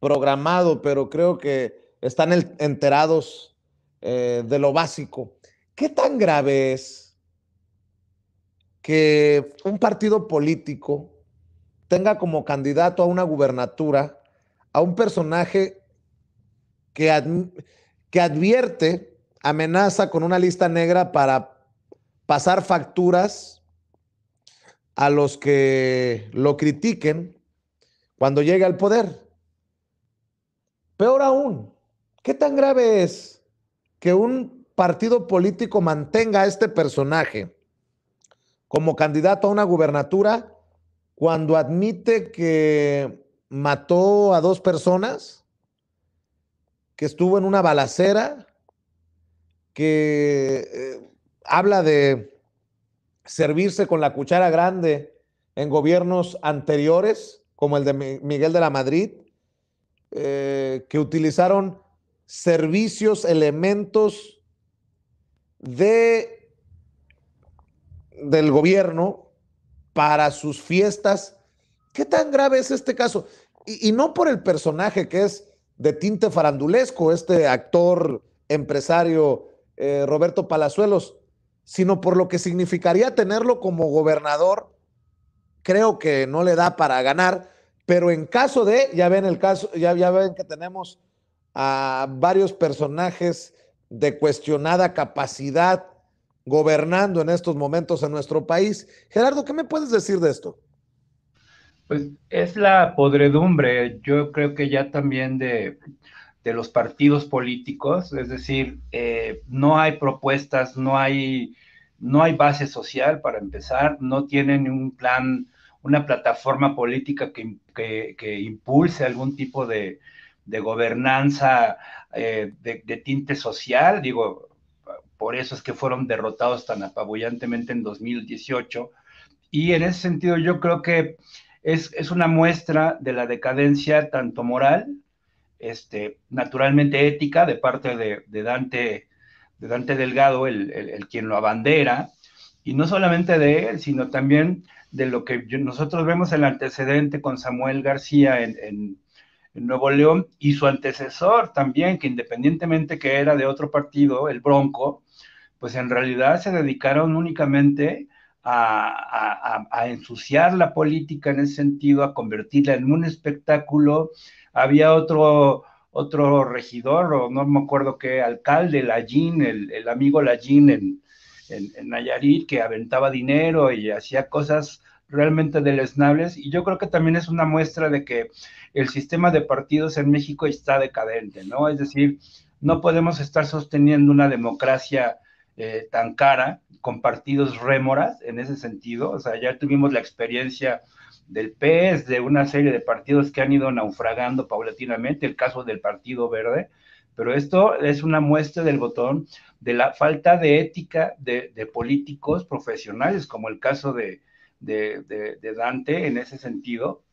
programado, pero creo que están enterados eh, de lo básico. ¿Qué tan grave es que un partido político tenga como candidato a una gubernatura a un personaje que, que advierte, amenaza con una lista negra para pasar facturas a los que lo critiquen cuando llega al poder. Peor aún, ¿qué tan grave es que un partido político mantenga a este personaje como candidato a una gubernatura cuando admite que mató a dos personas, que estuvo en una balacera, que eh, habla de servirse con la cuchara grande en gobiernos anteriores? como el de Miguel de la Madrid, eh, que utilizaron servicios, elementos de, del gobierno para sus fiestas. ¿Qué tan grave es este caso? Y, no por el personaje que es de tinte farandulesco, este actor, empresario eh, Roberto Palazuelos, sino por lo que significaría tenerlo como gobernador. Creo que no le da para ganar, pero en caso de, ya ven el caso, ya, ya ven que tenemos a varios personajes de cuestionada capacidad gobernando en estos momentos en nuestro país. Gerardo, ¿qué me puedes decir de esto? Pues es la podredumbre, yo creo que ya también de, los partidos políticos, es decir, eh, no hay propuestas, no hay, no hay base social para empezar, no tienen un plan una plataforma política que, que, impulse algún tipo de, gobernanza eh, de, tinte social, digo, por eso es que fueron derrotados tan apabullantemente en 2018. Y en ese sentido yo creo que es, una muestra de la decadencia tanto moral, este, naturalmente ética, de parte de, Dante, de Dante Delgado, el, quien lo abandera, y no solamente de él, sino también de lo que nosotros vemos el antecedente con Samuel García en, Nuevo León y su antecesor también, que independientemente que era de otro partido, el Bronco, pues en realidad se dedicaron únicamente a, ensuciar la política en ese sentido, a convertirla en un espectáculo. Había otro, otro regidor, o no me acuerdo qué, alcalde, Lallín, el, el amigo Lallín en, en, Nayarit que aventaba dinero y hacía cosas realmente deleznables y yo creo que también es una muestra de que el sistema de partidos en México está decadente, ¿no? Es decir, no podemos estar sosteniendo una democracia eh, tan cara con partidos rémoras en ese sentido, o sea, ya tuvimos la experiencia del PES, de una serie de partidos que han ido naufragando paulatinamente, el caso del Partido Verde, pero esto es una muestra del botón de la falta de ética de, políticos profesionales, como el caso de, de, Dante en ese sentido.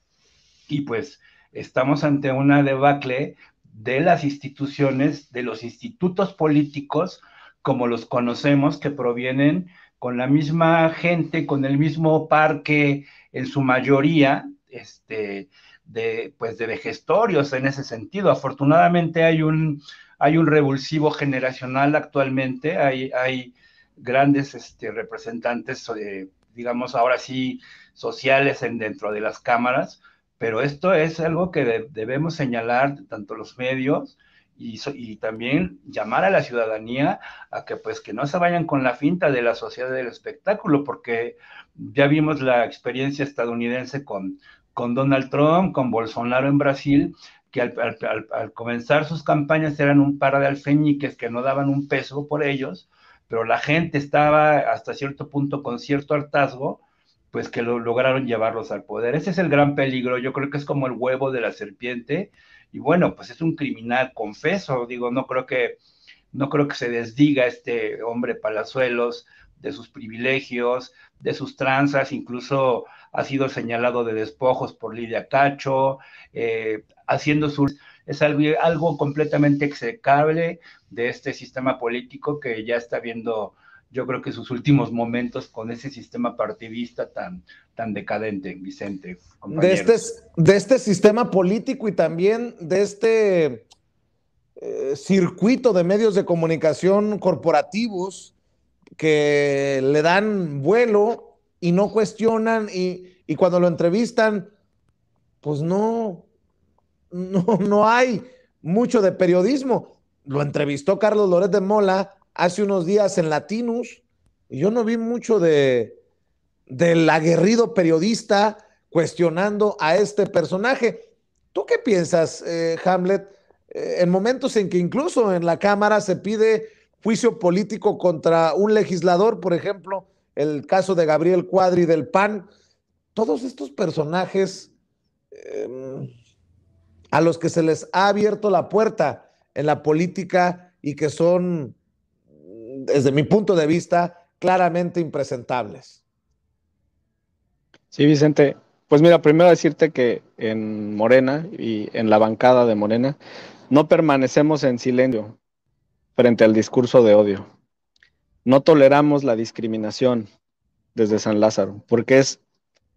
Y pues estamos ante una debacle de las instituciones, de los institutos políticos, como los conocemos, que provienen con la misma gente, con el mismo parque en su mayoría, este, de, pues, de vejestorios en ese sentido. Afortunadamente hay un, hay un revulsivo generacional actualmente, hay, hay grandes este, representantes, eh, digamos, ahora sí, sociales en, dentro de las cámaras, pero esto es algo que debemos señalar tanto los medios y, y, también llamar a la ciudadanía a que pues que no se vayan con la finta de la sociedad del espectáculo, porque ya vimos la experiencia estadounidense con con Donald Trump, con Bolsonaro en Brasil, que al, comenzar sus campañas eran un par de alfeñiques que no daban un peso por ellos, pero la gente estaba hasta cierto punto con cierto hartazgo, pues que lo, lograron llevarlos al poder. Ese es el gran peligro, yo creo que es como el huevo de la serpiente, y bueno, pues es un criminal, confeso, digo, no creo que, no creo que se desdiga este hombre Palazuelos de sus privilegios, de sus tranzas, incluso ha sido señalado de despojos por Lidia Cacho, eh, haciendo su... Es algo, completamente execable de este sistema político que ya está viendo, yo creo que sus últimos momentos con ese sistema partidista tan, tan decadente, Vicente. De este, de este sistema político y también de este eh, circuito de medios de comunicación corporativos que le dan vuelo y no cuestionan y, cuando lo entrevistan, pues no, no, no hay mucho de periodismo. Lo entrevistó Carlos Loret de Mola hace unos días en Latinus y yo no vi mucho de del aguerrido periodista cuestionando a este personaje. ¿Tú qué piensas, eh, Hamlet? Eh, en momentos en que incluso en la Cámara se pide juicio político contra un legislador, por ejemplo, el caso de Gabriel Cuadri del PAN. Todos estos personajes em, a los que se les ha abierto la puerta en la política y que son, desde mi punto de vista, claramente impresentables. Sí, Vicente. Pues mira, primero decirte que en Morena y en la bancada de Morena no permanecemos en silencio frente al discurso de odio. No toleramos la discriminación desde San Lázaro, porque es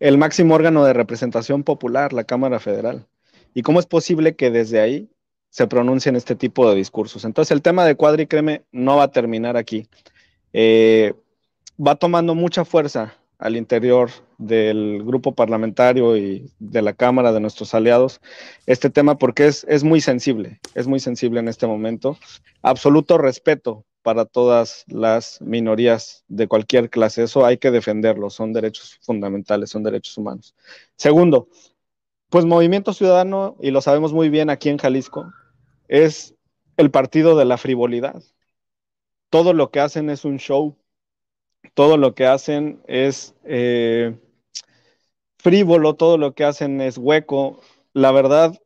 el máximo órgano de representación popular, la Cámara Federal. ¿Y cómo es posible que desde ahí se pronuncien este tipo de discursos? Entonces el tema de Cuadri, créeme, no va a terminar aquí. Eh, va tomando mucha fuerza al interior del grupo parlamentario y de la Cámara de nuestros aliados este tema porque es, es muy sensible, es muy sensible en este momento. Absoluto respeto para todas las minorías de cualquier clase, eso hay que defenderlo, son derechos fundamentales, son derechos humanos. Segundo, pues Movimiento Ciudadano, y lo sabemos muy bien aquí en Jalisco, es el partido de la frivolidad. Todo lo que hacen es un show, todo lo que hacen es eh, frívolo, todo lo que hacen es hueco. La verdad,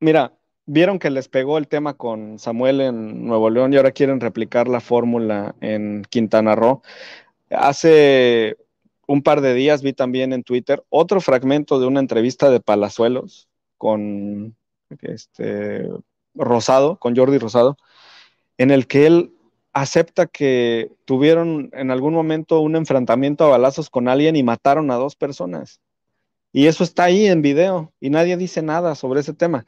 mira, vieron que les pegó el tema con Samuel en Nuevo León y ahora quieren replicar la fórmula en Quintana Roo. Hace un par de días vi también en Twitter otro fragmento de una entrevista de Palazuelos con este Rosado, con Jordi Rosado, en el que él acepta que tuvieron en algún momento un enfrentamiento a balazos con alguien y mataron a dos personas. Y eso está ahí en video y nadie dice nada sobre ese tema.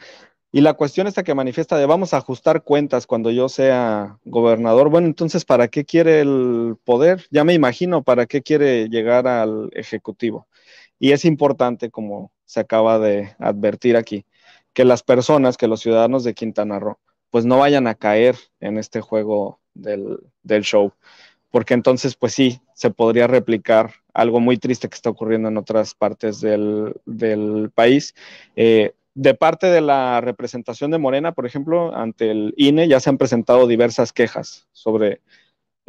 Y la cuestión está que manifiesta de vamos a ajustar cuentas cuando yo sea gobernador, bueno, entonces, ¿para qué quiere el poder? Ya me imagino para qué quiere llegar al Ejecutivo. Y es importante, como se acaba de advertir aquí, que las personas, que los ciudadanos de Quintana Roo pues no vayan a caer en este juego del, show, porque entonces pues sí, se podría replicar algo muy triste que está ocurriendo en otras partes del, país. Eh, de parte de la representación de Morena, por ejemplo, ante el INE ya se han presentado diversas quejas sobre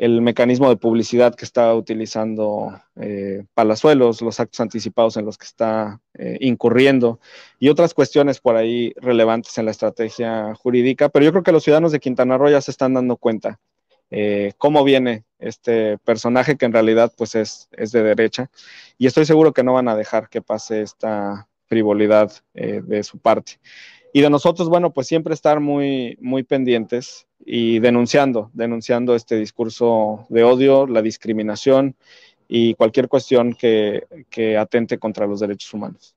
el mecanismo de publicidad que está utilizando eh, Palazuelos, los actos anticipados en los que está eh, incurriendo y otras cuestiones por ahí relevantes en la estrategia jurídica. Pero yo creo que los ciudadanos de Quintana Roo ya se están dando cuenta eh, cómo viene este personaje que en realidad pues es, es, de derecha y estoy seguro que no van a dejar que pase esta frivolidad de su parte y de nosotros, bueno, pues siempre estar muy, muy pendientes y denunciando, denunciando este discurso de odio, la discriminación y cualquier cuestión que, que atente contra los derechos humanos.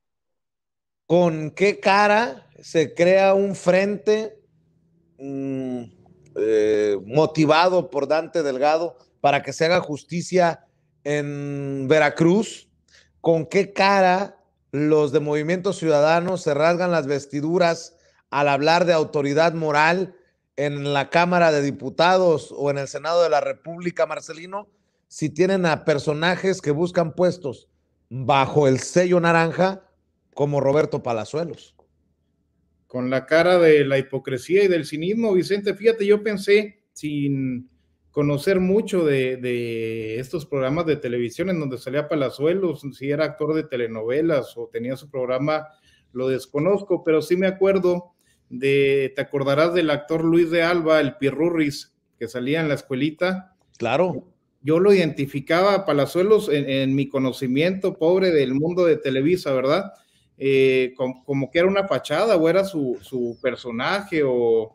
¿Con qué cara se crea un frente mm, eh, motivado por Dante Delgado para que se haga justicia en Veracruz? ¿Con qué cara los de Movimiento Ciudadano se rasgan las vestiduras al hablar de autoridad moral en la Cámara de Diputados o en el Senado de la República, Marcelino, si tienen a personajes que buscan puestos bajo el sello naranja como Roberto Palazuelos. Con la cara de la hipocresía y del cinismo, Vicente, fíjate, yo pensé, sin conocer mucho de, estos programas de televisión en donde salía Palazuelos, si era actor de telenovelas o tenía su programa, lo desconozco, pero sí me acuerdo de, te acordarás del actor Luis de Alba, el Pirurris, que salía en la escuelita. Claro. Yo lo identificaba a Palazuelos en, mi conocimiento pobre del mundo de Televisa, ¿verdad? Eh, como, que era una fachada o era su, personaje o, o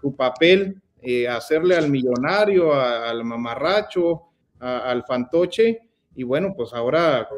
su papel eh, hacerle al millonario, al mamarracho, al fantoche. Y bueno, pues ahora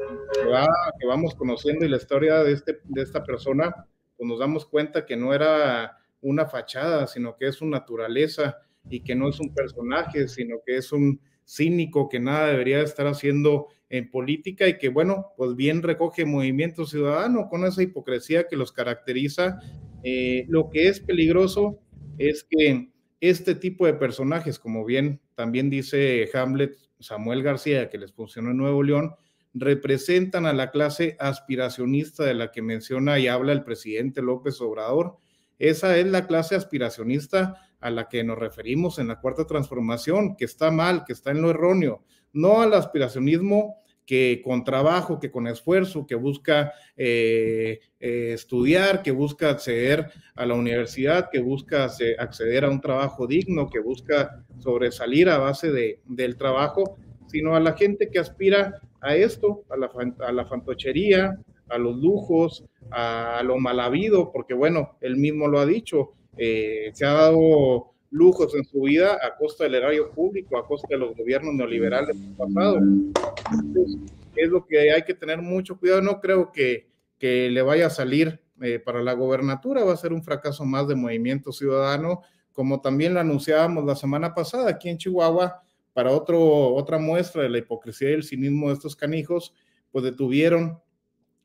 que, vamos conociendo la historia de, este, de esta persona, pues nos damos cuenta que no era una fachada, sino que es su naturaleza y que no es un personaje, sino que es un cínico que nada debería estar haciendo en política y que bueno, pues bien recoge movimiento ciudadano con esa hipocresía que los caracteriza. Eh, lo que es peligroso es que este tipo de personajes, como bien también dice Hamlet Samuel García, que les funcionó en Nuevo León, representan a la clase aspiracionista de la que menciona y habla el presidente López Obrador. Esa es la clase aspiracionista a la que nos referimos en la cuarta transformación, que está mal, que está en lo erróneo, no al aspiracionismo que con trabajo, que con esfuerzo, que busca eh, eh, estudiar, que busca acceder a la universidad, que busca acceder a un trabajo digno, que busca sobresalir a base de, del trabajo, sino a la gente que aspira a esto, a la, a la fantochería, a los lujos, a, lo mal porque bueno, él mismo lo ha dicho, eh, se ha dado lujos en su vida a costa del erario público, a costa de los gobiernos neoliberales del pasado. es lo que hay que tener mucho cuidado. No creo que, que le vaya a salir eh, para la gobernatura, va a ser un fracaso más de Movimiento Ciudadano, como también lo anunciábamos la semana pasada aquí en Chihuahua, para otro, otra muestra de la hipocresía y el cinismo de estos canijos, pues detuvieron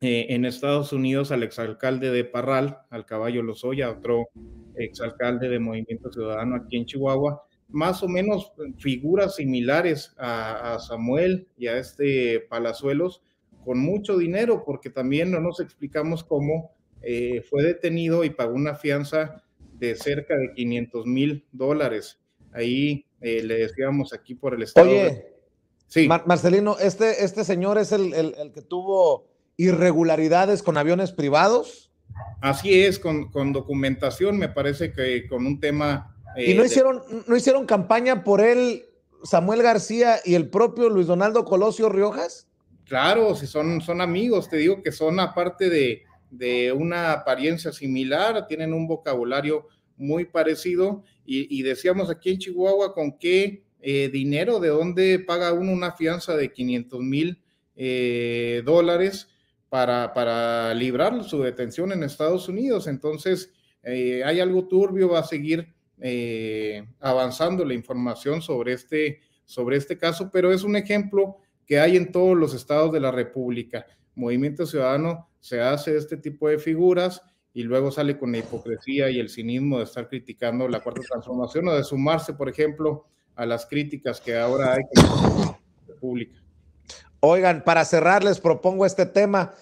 eh, en Estados Unidos al exalcalde de Parral, al caballo Lozoya, otro exalcalde de Movimiento Ciudadano aquí en Chihuahua, más o menos figuras similares a, Samuel y a este Palazuelos, con mucho dinero, porque también no nos explicamos cómo eh, fue detenido y pagó una fianza de cerca de 500 mil dólares. Ahí eh, le decíamos aquí por el estado. Oye, Marcelino, este, este señor es el, el que tuvo irregularidades con aviones privados. Así es, con, documentación, me parece que con un tema... ¿Y no eh, hicieron, no hicieron campaña por él Samuel García y el propio Luis Donaldo Colosio Riojas? Claro, si son, son amigos, te digo que son aparte de, una apariencia similar, tienen un vocabulario muy parecido y, decíamos aquí en Chihuahua con qué eh, dinero, de dónde paga uno una fianza de 500 mil eh, dólares para, para librar su detención en Estados Unidos. Entonces, eh, hay algo turbio, va a seguir eh, avanzando la información sobre este, sobre este caso, pero es un ejemplo que hay en todos los estados de la República. Movimiento Ciudadano se hace este tipo de figuras y luego sale con la hipocresía y el cinismo de estar criticando la cuarta transformación o de sumarse, por ejemplo, a las críticas que ahora hay en la República. Oigan, para cerrarles propongo este tema